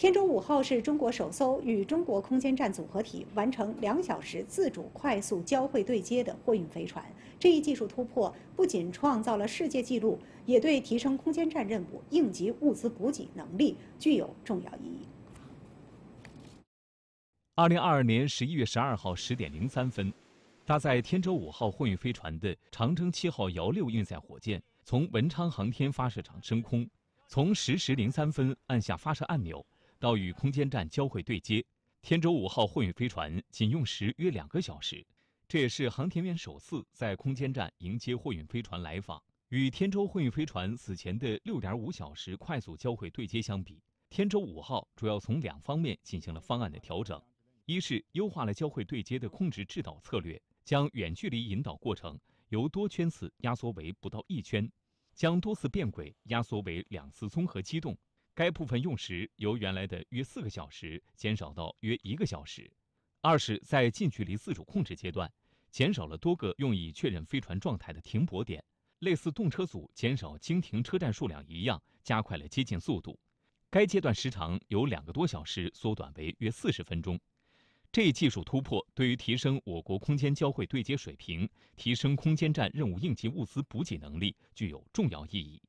天舟五号是中国首艘与中国空间站组合体完成两小时自主快速交会对接的货运飞船。这一技术突破不仅创造了世界纪录，也对提升空间站任务应急物资补给能力具有重要意义。二零二二年十一月十二号十点零三分，搭载天舟五号货运飞船的长征七号遥六运载火箭从文昌航天发射场升空。从十时零三分按下发射按钮。到与空间站交会对接，天舟五号货运飞船仅用时约两个小时，这也是航天员首次在空间站迎接货运飞船来访。与天舟货运飞船此前的六点五小时快速交会对接相比，天舟五号主要从两方面进行了方案的调整：一是优化了交会对接的控制制导策略，将远距离引导过程由多圈次压缩为不到一圈，将多次变轨压缩为两次综合机动。该部分用时由原来的约四个小时减少到约一个小时。二是，在近距离自主控制阶段，减少了多个用以确认飞船状态的停泊点，类似动车组减少经停车站数量一样，加快了接近速度。该阶段时长由两个多小时缩短为约四十分钟。这一技术突破对于提升我国空间交会对接水平、提升空间站任务应急物资补给能力具有重要意义。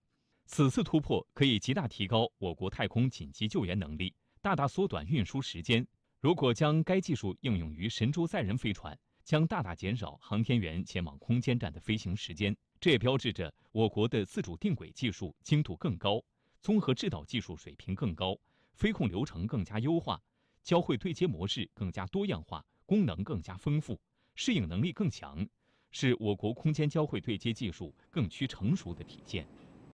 此次突破可以极大提高我国太空紧急救援能力，大大缩短运输时间。如果将该技术应用于神舟载人飞船，将大大减少航天员前往空间站的飞行时间。这也标志着我国的自主定轨技术精度更高，综合制导技术水平更高，飞控流程更加优化，交会对接模式更加多样化，功能更加丰富，适应能力更强，是我国空间交会对接技术更趋成熟的体现。